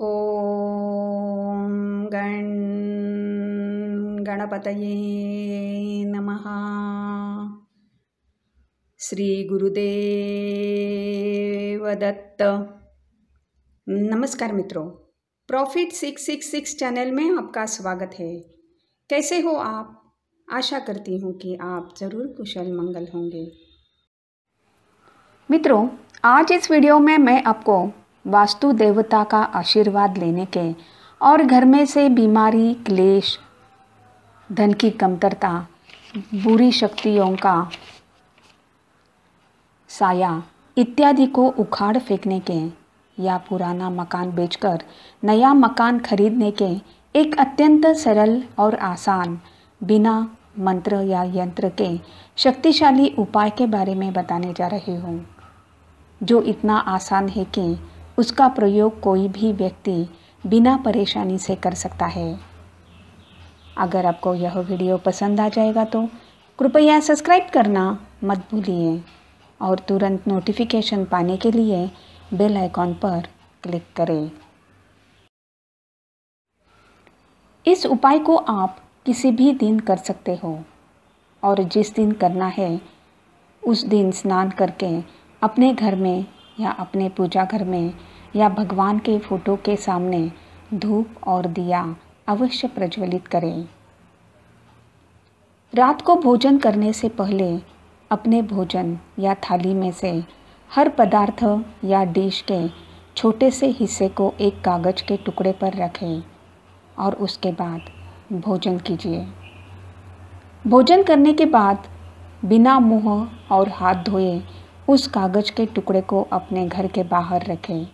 ॐ गण नम श्री गुरुदेवदत्त नमस्कार मित्रों profit six six six channel में आपका स्वागत है कैसे हो आप आशा करती हूँ कि आप ज़रूर कुशल मंगल होंगे मित्रों आज इस वीडियो में मैं आपको वास्तु देवता का आशीर्वाद लेने के और घर में से बीमारी क्लेश धन की कमतरता बुरी शक्तियों का साया इत्यादि को उखाड़ फेंकने के या पुराना मकान बेचकर नया मकान खरीदने के एक अत्यंत सरल और आसान बिना मंत्र या यंत्र के शक्तिशाली उपाय के बारे में बताने जा रही हूँ जो इतना आसान है कि उसका प्रयोग कोई भी व्यक्ति बिना परेशानी से कर सकता है अगर आपको यह वीडियो पसंद आ जाएगा तो कृपया सब्सक्राइब करना मत भूलिए और तुरंत नोटिफिकेशन पाने के लिए बेल आइकॉन पर क्लिक करें इस उपाय को आप किसी भी दिन कर सकते हो और जिस दिन करना है उस दिन स्नान करके अपने घर में या अपने पूजा घर में या भगवान के फोटो के सामने धूप और दिया अवश्य प्रज्वलित करें रात को भोजन करने से पहले अपने भोजन या थाली में से हर पदार्थ या डिश के छोटे से हिस्से को एक कागज के टुकड़े पर रखें और उसके बाद भोजन कीजिए भोजन करने के बाद बिना मुंह और हाथ धोए उस कागज के टुकड़े को अपने घर के बाहर रखें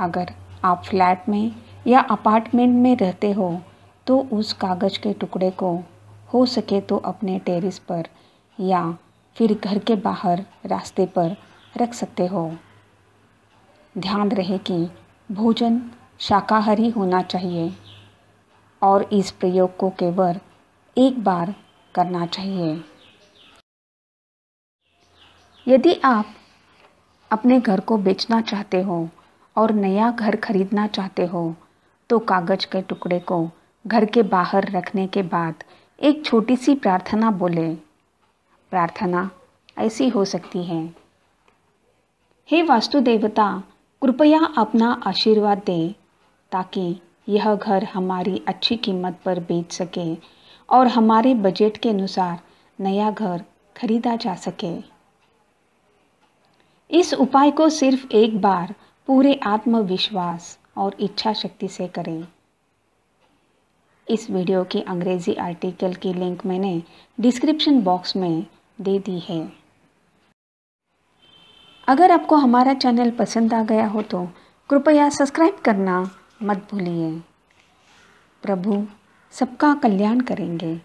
अगर आप फ्लैट में या अपार्टमेंट में रहते हो तो उस कागज़ के टुकड़े को हो सके तो अपने टेरिस पर या फिर घर के बाहर रास्ते पर रख सकते हो ध्यान रहे कि भोजन शाकाहारी होना चाहिए और इस प्रयोग को केवल एक बार करना चाहिए यदि आप अपने घर को बेचना चाहते हो और नया घर खरीदना चाहते हो तो कागज के टुकड़े को घर के बाहर रखने के बाद एक छोटी सी प्रार्थना बोले प्रार्थना ऐसी हो सकती है हे वास्तुदेवता कृपया अपना आशीर्वाद दें ताकि यह घर हमारी अच्छी कीमत पर बेच सके और हमारे बजट के अनुसार नया घर खरीदा जा सके इस उपाय को सिर्फ एक बार पूरे आत्मविश्वास और इच्छा शक्ति से करें इस वीडियो के अंग्रेज़ी आर्टिकल की लिंक मैंने डिस्क्रिप्शन बॉक्स में दे दी है अगर आपको हमारा चैनल पसंद आ गया हो तो कृपया सब्सक्राइब करना मत भूलिए प्रभु सबका कल्याण करेंगे